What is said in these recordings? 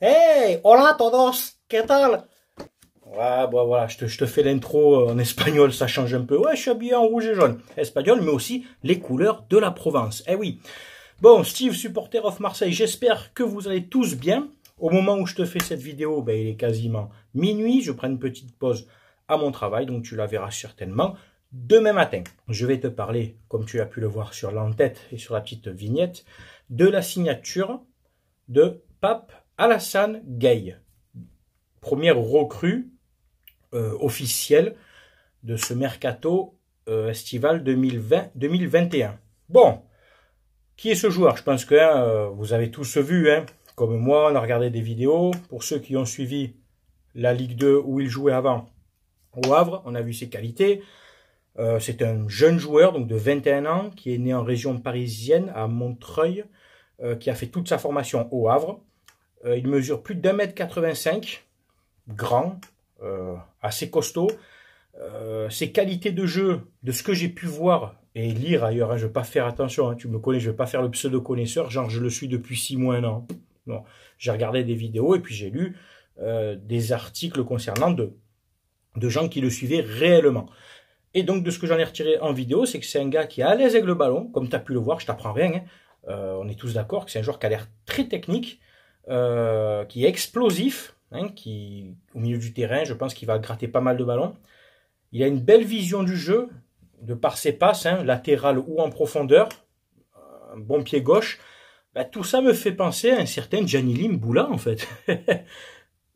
Hey, hola todos, ¿qué tal? Ah, bah, voilà, je te, je fais l'intro en espagnol, ça change un peu. Ouais, je suis habillé en rouge et jaune. Espagnol, mais aussi les couleurs de la Provence. Eh oui. Bon, Steve, supporter of Marseille, j'espère que vous allez tous bien. Au moment où je te fais cette vidéo, ben, il est quasiment minuit. Je prends une petite pause à mon travail, donc tu la verras certainement demain matin. Je vais te parler, comme tu as pu le voir sur l'entête et sur la petite vignette, de la signature de Pape Alassane Gay, première recrue euh, officielle de ce mercato euh, estival 2020-2021. Bon, qui est ce joueur Je pense que hein, euh, vous avez tous vu, hein, comme moi, on a regardé des vidéos. Pour ceux qui ont suivi la Ligue 2 où il jouait avant au Havre, on a vu ses qualités. c'est un jeune joueur donc de 21 ans qui est né en région parisienne à Montreuil, qui a fait toute sa formation au Havre. Euh, il mesure plus d'un mètre 85, grand, euh, assez costaud. Euh, ses qualités de jeu, de ce que j'ai pu voir et lire ailleurs, hein, je ne vais pas faire attention, hein, tu me connais, je ne vais pas faire le pseudo-connaisseur, genre je le suis depuis six mois, un an. Non, j'ai regardé des vidéos et puis j'ai lu des articles concernant de, gens qui le suivaient réellement. Et donc, de ce que j'en ai retiré en vidéo, c'est que c'est un gars qui a à l'aise avec le ballon, comme tu as pu le voir, je t'apprends rien. Hein. on est tous d'accord que c'est un joueur qui a l'air très technique, euh, qui est explosif, hein, qui au milieu du terrain, je pense qu'il va gratter pas mal de ballons. Il a une belle vision du jeu de par ses passes, hein, latérales ou en profondeur, un bon pied gauche. Bah, tout ça me fait penser à un certain Janilim Boula en fait.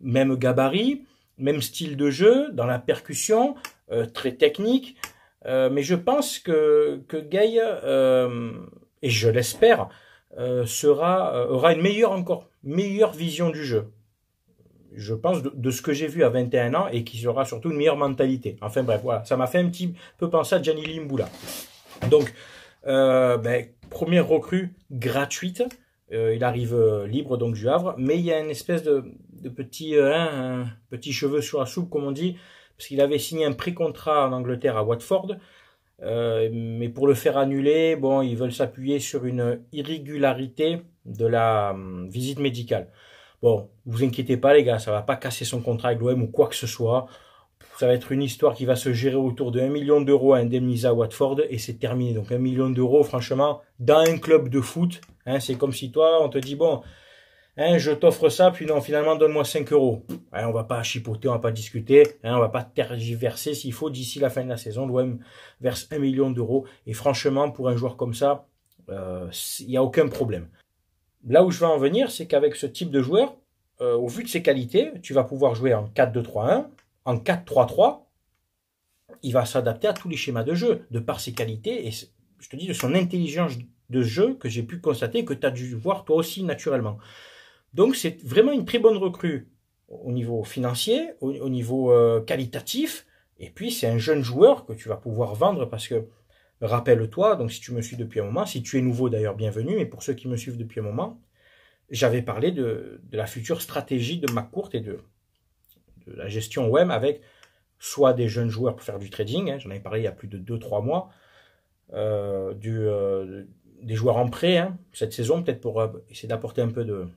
même gabarit, même style de jeu, dans la percussion, euh, très technique. Euh, mais je pense que, que Gay, et je l'espère, euh, sera, euh, aura une meilleure encore, meilleure vision du jeu. Je pense de, ce que j'ai vu à 21 ans et qui aura surtout une meilleure mentalité. Enfin bref, voilà, ça m'a fait un petit peu penser à Gianni Limboula. Donc, euh, ben, première recrue gratuite. Euh, il arrive libre donc du Havre, mais il y a une espèce de, de petit, petit cheveu sur la soupe, comme on dit, parce qu'il avait signé un pré-contrat en Angleterre à Watford, euh, mais pour le faire annuler, bon, ils veulent s'appuyer sur une irrégularité de la hum, visite médicale. Bon, vous inquiétez pas les gars, ça va pas casser son contrat avec l'OM ou quoi que ce soit. Ça va être une histoire qui va se gérer autour de 1 million d'euros à indemniser à Watford et c'est terminé. Donc 1 million d'euros, franchement, dans un club de foot, hein, c'est comme si toi, on te dit, bon, Hein, je t'offre ça, puis non, finalement, donne-moi 5 euros. Hein, on va pas chipoter, on va pas discuter, hein, on va pas tergiverser. S'il faut, d'ici la fin de la saison, l'OM verse 1 million d'euros. Et franchement, pour un joueur comme ça, euh, il n'y a aucun problème. Là où je veux en venir, c'est qu'avec ce type de joueur, euh, au vu de ses qualités, tu vas pouvoir jouer en 4-2-3-1, en 4-3-3. Il va s'adapter à tous les schémas de jeu, de par ses qualités et, je te dis, de son intelligence de jeu que j'ai pu constater, que tu as dû voir toi aussi naturellement. Donc c'est vraiment une très bonne recrue au niveau financier, au, niveau euh, qualitatif, et puis c'est un jeune joueur que tu vas pouvoir vendre parce que rappelle-toi, donc si tu me suis depuis un moment, si tu es nouveau d'ailleurs, bienvenue, mais pour ceux qui me suivent depuis un moment, j'avais parlé de, la future stratégie de courte et de, la gestion OM avec soit des jeunes joueurs pour faire du trading, hein. j'en avais parlé il y a plus de 2-3 mois, euh, euh, des joueurs en prêt hein, cette saison, peut-être pour essayer d'apporter un peu de,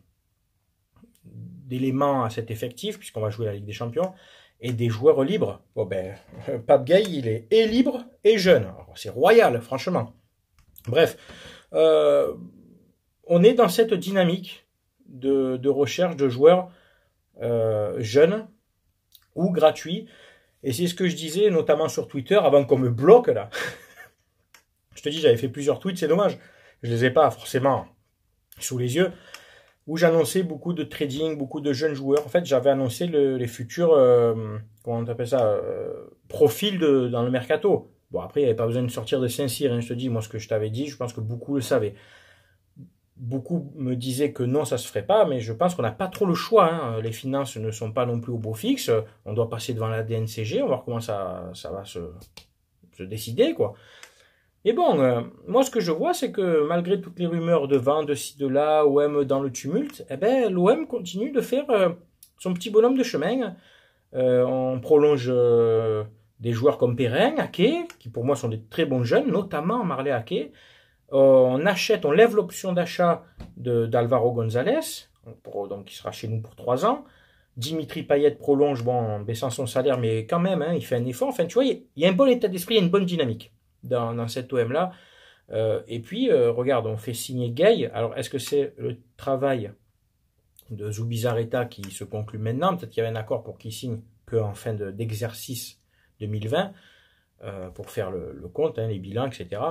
d'éléments à cet effectif, puisqu'on va jouer la Ligue des Champions, et des joueurs libres. Bon ben, Pape Gay, il est et libre et jeune. C'est royal, franchement. Bref, euh, on est dans cette dynamique de, recherche de joueurs euh, jeunes ou gratuits. Et c'est ce que je disais, notamment sur Twitter, avant qu'on me bloque là. je te dis, j'avais fait plusieurs tweets, c'est dommage. Je les ai pas forcément sous les yeux où j'annonçais beaucoup de trading, beaucoup de jeunes joueurs. En fait, j'avais annoncé le, les futurs, euh, comment on appelle ça, euh, profils dans le mercato. Bon, après, il n'y avait pas besoin de sortir de Saint-Cyr, hein, je te dis, moi, ce que je t'avais dit, je pense que beaucoup le savaient. Beaucoup me disaient que non, ça se ferait pas, mais je pense qu'on n'a pas trop le choix. Hein. Les finances ne sont pas non plus au beau fixe. On doit passer devant la DNCG, on va voir comment ça, ça va se, se décider, quoi. Et bon, euh, moi ce que je vois, c'est que malgré toutes les rumeurs de vent de ci, de là, OM dans le tumulte, eh ben, l'OM continue de faire euh, son petit bonhomme de chemin. Euh, on prolonge des joueurs comme Perrin, Ake, qui pour moi sont des très bons jeunes, notamment Marley Ake. on achète, on lève l'option d'achat de d'Alvaro Gonzalez, pour, donc qui sera chez nous pour trois ans. Dimitri Payet prolonge bon, en baissant son salaire, mais quand même, hein, il fait un effort. Enfin, tu vois, il y a un bon état d'esprit, il y a une bonne dynamique dans, dans cet OM-là. Euh, et puis, euh, regarde, on fait signer Gay. Alors, est-ce que c'est le travail de Zubizarreta qui se conclut maintenant Peut-être qu'il y avait un accord pour qu'il signe qu'en fin d'exercice 2020, euh, pour faire le, compte, hein, les bilans, etc.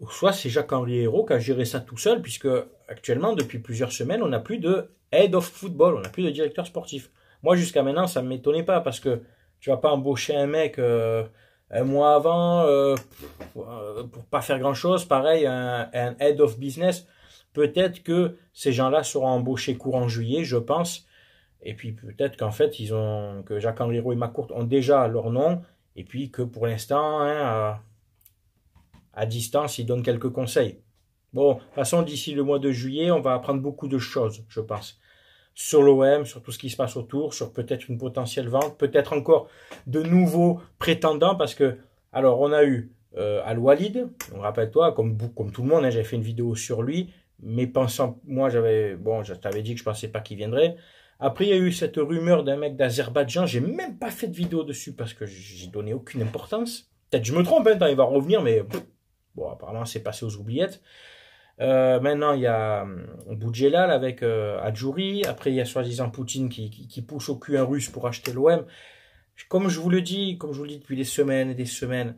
Ou Soit c'est Jacques-Henri Hérault qui a géré ça tout seul, puisque actuellement, depuis plusieurs semaines, on n'a plus de head of football, on n'a plus de directeur sportif. Moi, jusqu'à maintenant, ça ne m'étonnait pas, parce que tu vas pas embaucher un mec un mois avant, euh, pour, pas faire grand-chose, pareil, un, head of business. Peut-être que ces gens-là seront embauchés courant juillet, je pense. Et puis peut-être qu'en fait, ils ont que Jacques Henriro et Macourt ont déjà leur nom. Et puis que pour l'instant, hein, à, à distance, ils donnent quelques conseils. Bon, de toute façon, d'ici le mois de juillet, on va apprendre beaucoup de choses, je pense sur l'OM, sur tout ce qui se passe autour, sur peut-être une potentielle vente, peut-être encore de nouveaux prétendants, parce que, alors, on a eu euh, Al-Walid, rappelle-toi, comme, comme tout le monde, hein, j'avais fait une vidéo sur lui, mais pensant, moi, j'avais, bon, je t'avais dit que je pensais pas qu'il viendrait. Après, il y a eu cette rumeur d'un mec d'Azerbaïdjan, j'ai même pas fait de vidéo dessus parce que j'ai donné aucune importance. Peut-être je me trompe, hein, il va revenir, mais bon, apparemment, c'est passé aux oubliettes. Euh, maintenant, il y a hum, Boudjelal avec euh, Adjouri. Après, il y a soi-disant Poutine qui, qui, qui, pousse au cul un russe pour acheter l'OM. Comme je vous le dis, comme je vous le dis depuis des semaines et des semaines,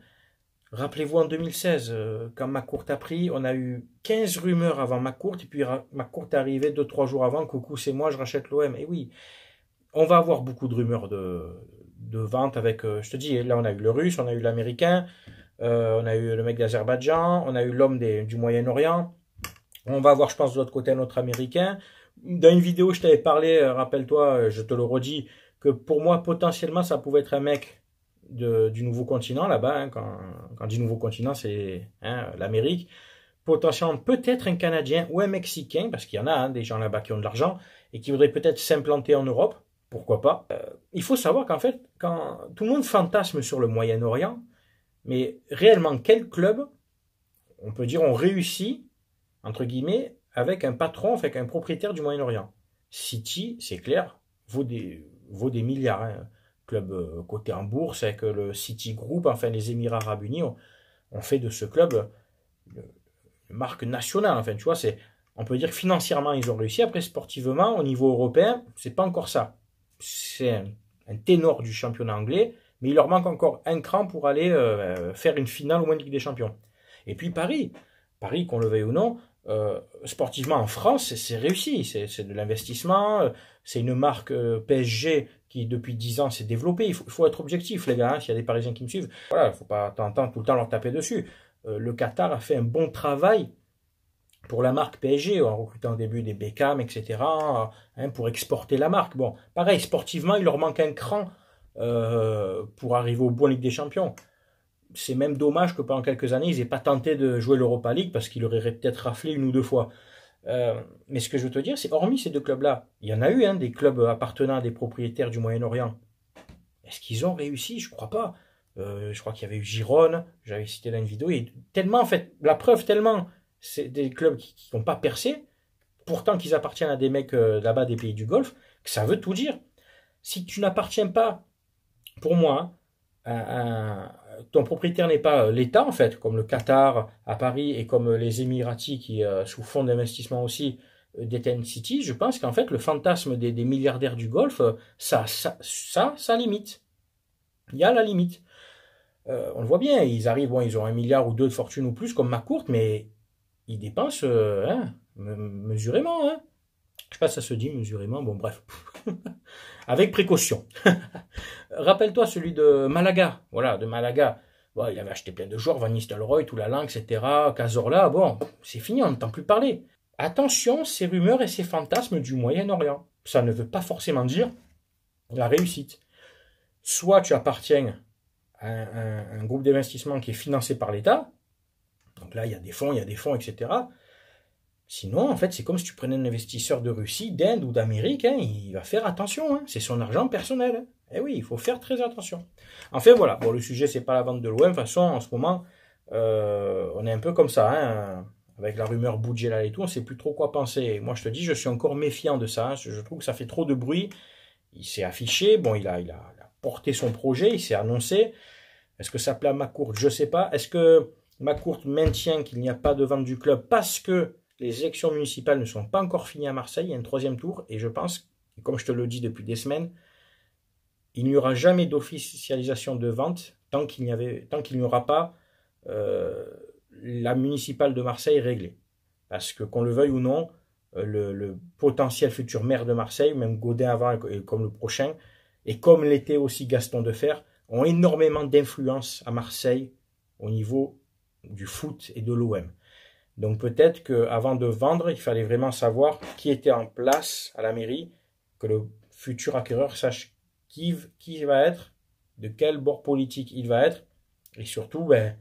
rappelez-vous en 2016, euh, quand courte a pris, on a eu 15 rumeurs avant courte et puis ma courte arrivé 2-3 jours avant, coucou, c'est moi, je rachète l'OM. Et eh oui, on va avoir beaucoup de rumeurs de, de vente avec, euh, je te dis, là on a eu le russe, on a eu l'américain, euh, on a eu le mec d'Azerbaïdjan, on a eu l'homme du Moyen-Orient. On va voir, je pense, de l'autre côté, un autre Américain. Dans une vidéo, je t'avais parlé, euh, rappelle-toi, euh, je te le redis, que pour moi, potentiellement, ça pouvait être un mec de, du nouveau continent, là-bas. Hein, quand, quand dit nouveau continent, c'est hein, l'Amérique. Potentiellement, peut-être un Canadien ou un Mexicain, parce qu'il y en a hein, des gens là-bas qui ont de l'argent et qui voudraient peut-être s'implanter en Europe. Pourquoi pas euh, Il faut savoir qu'en fait, quand tout le monde fantasme sur le Moyen-Orient, mais réellement, quel club, on peut dire, on réussit entre guillemets, avec un patron, avec un propriétaire du Moyen-Orient. City, c'est clair, vaut des, vaut des milliards. Hein. Club euh, coté en bourse, avec euh, le City Group, enfin les Émirats Arabes Unis, ont fait de ce club euh, une marque nationale. Enfin, tu vois, c'est, on peut dire que financièrement, ils ont réussi. Après, sportivement, au niveau européen, c'est pas encore ça. C'est un, ténor du championnat anglais, mais il leur manque encore un cran pour aller faire une finale au moins Ligue des Champions. Et puis Paris, Paris, qu'on le veuille ou non, euh, sportivement en France, c'est réussi. C'est de l'investissement. Euh, c'est une marque euh, PSG qui, depuis 10 ans, s'est développée. Il faut, être objectif, les gars. Hein, s'il y a des Parisiens qui me suivent, voilà, il ne faut pas tout le temps leur taper dessus. le Qatar a fait un bon travail pour la marque PSG, en recrutant au début des Beckham, etc., hein, pour exporter la marque. Bon, pareil, sportivement, il leur manque un cran pour arriver au bout Ligue des Champions c'est même dommage que pendant quelques années, ils n'aient pas tenté de jouer l'Europa League parce qu'ils auraient peut-être raflé une ou deux fois. Euh, mais ce que je veux te dire, c'est hormis ces deux clubs-là, il y en a eu hein, des clubs appartenant à des propriétaires du Moyen-Orient. Est-ce qu'ils ont réussi Je crois pas. Euh, je crois qu'il y avait eu girone j'avais cité dans une vidéo, et tellement, en fait, la preuve, tellement, c'est des clubs qui n'ont pas percé, pourtant qu'ils appartiennent à des mecs euh, là-bas des pays du Golfe, que ça veut tout dire. Si tu n'appartiens pas, pour moi, hein, à, un ton propriétaire n'est pas euh, l'État en fait, comme le Qatar à Paris et comme euh, les Émiratis qui, euh, sous fonds d'investissement aussi, détiennent City, je pense qu'en fait le fantasme des, milliardaires du Golfe, ça, ça, ça, ça limite. Il y a la limite. on le voit bien, ils arrivent, bon, ils ont un milliard ou deux de fortune ou plus comme ma courte, mais ils dépensent hein, mesurément. Hein. Je sais pas, si ça se dit mesurément, bon bref. Avec précaution. Rappelle-toi celui de Malaga. Voilà, de Malaga. Bon, il avait acheté plein de joueurs, Van Nistelrooy, Toulalan, etc., Cazorla, bon, c'est fini, on n'entend plus parler. Attention, ces rumeurs et ces fantasmes du Moyen-Orient. Ça ne veut pas forcément dire la réussite. Soit tu appartiens à un groupe d'investissement qui est financé par l'État, donc là il y a des fonds, il y a des fonds, etc. Sinon, en fait, c'est comme si tu prenais un investisseur de Russie, d'Inde ou d'Amérique, hein, il va faire attention, hein. c'est son argent personnel. et Eh oui, il faut faire très attention. Enfin voilà, bon, le sujet, c'est pas la vente de l'OM, de toute façon, en ce moment, euh, on est un peu comme ça, hein. avec la rumeur budgétaire et tout, on sait plus trop quoi penser. moi, je te dis, je suis encore méfiant de ça, je trouve que ça fait trop de bruit. Il s'est affiché, bon, il a, il a, porté son projet, il s'est annoncé. Est-ce que ça plaît à Macourt Je sais pas. Est-ce que Macourt maintient qu'il n'y a pas de vente du club parce que les élections municipales ne sont pas encore finies à Marseille, il y a un troisième tour, et je pense, comme je te le dis depuis des semaines, il n'y aura jamais d'officialisation de vente tant qu'il n'y aura pas euh, la municipale de Marseille réglée. Parce que qu'on le veuille ou non, euh, le, potentiel futur maire de Marseille, même Godet avant et comme le prochain, et comme l'était aussi Gaston Defer, ont énormément d'influence à Marseille au niveau du foot et de l'OM. Donc peut-être qu'avant de vendre, il fallait vraiment savoir qui était en place à la mairie, que le futur acquéreur sache qui, va être, de quel bord politique il va être, et surtout, ben,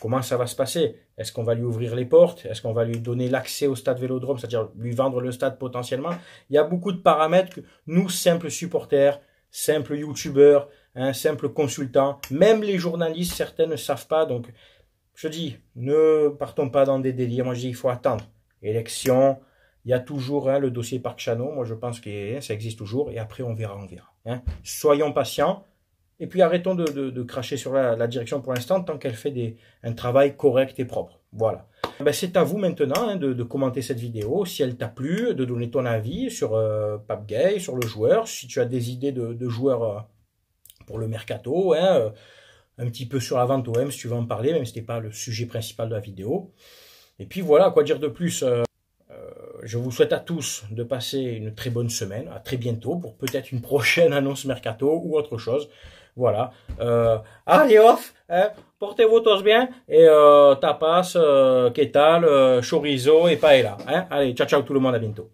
comment ça va se passer Est-ce qu'on va lui ouvrir les portes Est-ce qu'on va lui donner l'accès au stade Vélodrome, c'est-à-dire lui vendre le stade potentiellement Il y a beaucoup de paramètres que nous, simples supporters, simples youtubeurs, un hein, simples consultants, même les journalistes, certains ne savent pas. Donc je dis, ne partons pas dans des délires. Moi, je dis, il faut attendre. Élection, il y a toujours hein, le dossier Parc Chano. Moi, je pense que hein, ça existe toujours. Et après, on verra, on verra. Hein. Soyons patients. Et puis, arrêtons de, de, cracher sur la, direction pour l'instant tant qu'elle fait des, un travail correct et propre. Voilà. Ben, c'est à vous maintenant de, de, commenter cette vidéo, si elle t'a plu, de donner ton avis sur euh, sur le joueur, si tu as des idées de, joueurs euh, pour le mercato. Euh, un petit peu sur la vente OM si tu veux en parler, même si ce n'était pas le sujet principal de la vidéo. Et puis voilà, quoi dire de plus euh, euh, Je vous souhaite à tous de passer une très bonne semaine, à très bientôt pour peut-être une prochaine annonce mercato ou autre chose. Voilà. Euh, allez off, hein, portez-vous tous bien et euh, tapas, euh, chorizo et paella. Hein. Allez, ciao ciao tout le monde, à bientôt.